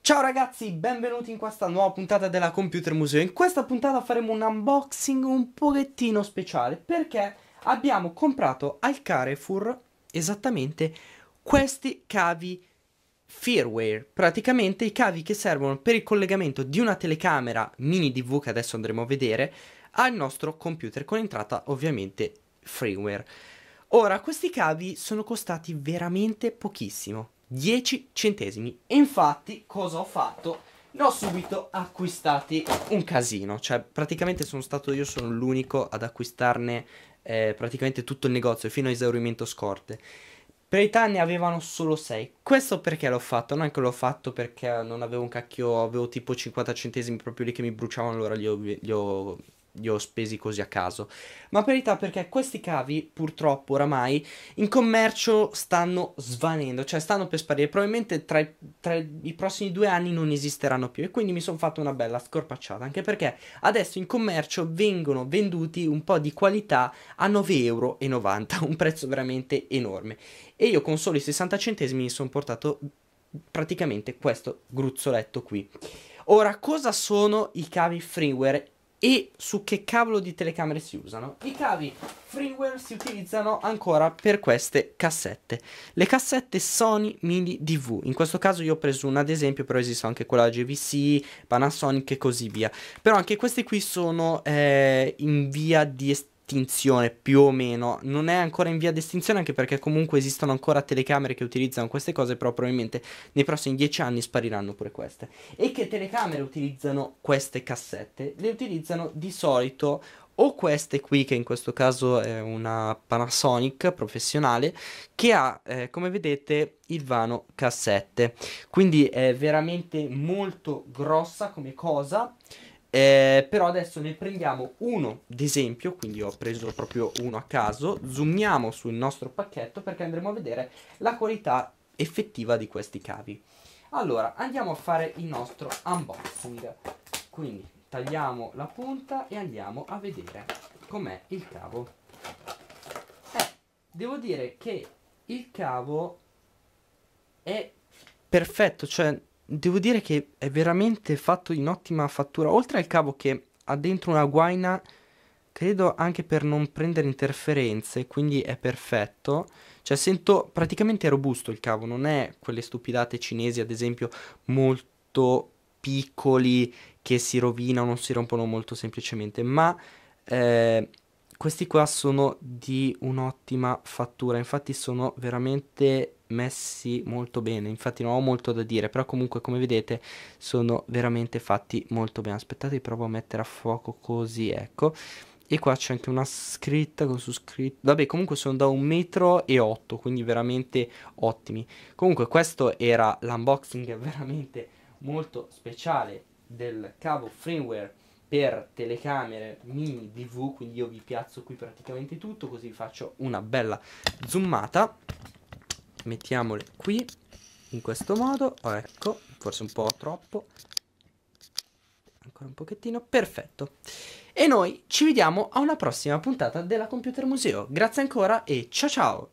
Ciao ragazzi, benvenuti in questa nuova puntata della Computer Museo. In questa puntata faremo un unboxing un pochettino speciale perché abbiamo comprato al Carrefour esattamente questi cavi firmware, praticamente i cavi che servono per il collegamento di una telecamera mini DV che adesso andremo a vedere al nostro computer con entrata ovviamente freeware. Ora, questi cavi sono costati veramente pochissimo, 10 centesimi. E infatti, cosa ho fatto? Ne ho subito acquistati un casino, cioè praticamente sono stato io sono l'unico ad acquistarne eh, praticamente tutto il negozio fino a esaurimento scorte. Per i ne avevano solo 6. Questo perché l'ho fatto? Non è che l'ho fatto perché non avevo un cacchio, avevo tipo 50 centesimi proprio lì che mi bruciavano, allora li ho, li ho li ho spesi così a caso. Ma per verità perché questi cavi, purtroppo oramai, in commercio stanno svanendo, cioè stanno per sparire. Probabilmente tra i, tra i prossimi due anni non esisteranno più. E quindi mi sono fatto una bella scorpacciata, anche perché adesso in commercio vengono venduti un po' di qualità a 9,90 euro, un prezzo veramente enorme. E io con soli 60 centesimi mi sono portato praticamente questo gruzzoletto qui. Ora, cosa sono i cavi freeware e su che cavolo di telecamere si usano. I cavi freeware si utilizzano ancora per queste cassette. Le cassette Sony Mini DV, in questo caso io ho preso una ad esempio, però esistono anche quella JVC, Panasonic e così via. Però anche queste qui sono eh, in via di estensione estinzione più o meno, non è ancora in via di estinzione anche perché comunque esistono ancora telecamere che utilizzano queste cose, però probabilmente nei prossimi dieci anni spariranno pure queste. E che telecamere utilizzano queste cassette? Le utilizzano di solito o queste qui, che in questo caso è una Panasonic professionale, che ha, eh, come vedete, il vano cassette. Quindi è veramente molto grossa come cosa. Eh, però adesso ne prendiamo uno d'esempio, quindi ho preso proprio uno a caso, zoomiamo sul nostro pacchetto perché andremo a vedere la qualità effettiva di questi cavi. Allora, andiamo a fare il nostro unboxing. Quindi tagliamo la punta e andiamo a vedere com'è il cavo. Eh, devo dire che il cavo è perfetto, cioè devo dire che è veramente fatto in ottima fattura. Oltre al cavo che ha dentro una guaina, credo anche per non prendere interferenze, quindi è perfetto. Cioè sento praticamente robusto il cavo, non è quelle stupidate cinesi ad esempio molto piccoli che si rovinano, si rompono molto semplicemente, ma eh, questi qua sono di un'ottima fattura, infatti sono veramente messi molto bene, infatti non ho molto da dire, però comunque come vedete sono veramente fatti molto bene. Aspettate, provo a mettere a fuoco così, ecco. E qua c'è anche una scritta con su scritto. Vabbè, comunque sono da un metro e otto quindi veramente ottimi. Comunque questo era l'unboxing veramente molto speciale del cavo firmware per telecamere mini DV, quindi io vi piazzo qui praticamente tutto, così vi faccio una bella zoomata mettiamole qui in questo modo oh, ecco forse un po' troppo ancora un pochettino perfetto e noi ci vediamo a una prossima puntata della computer museo grazie ancora e ciao ciao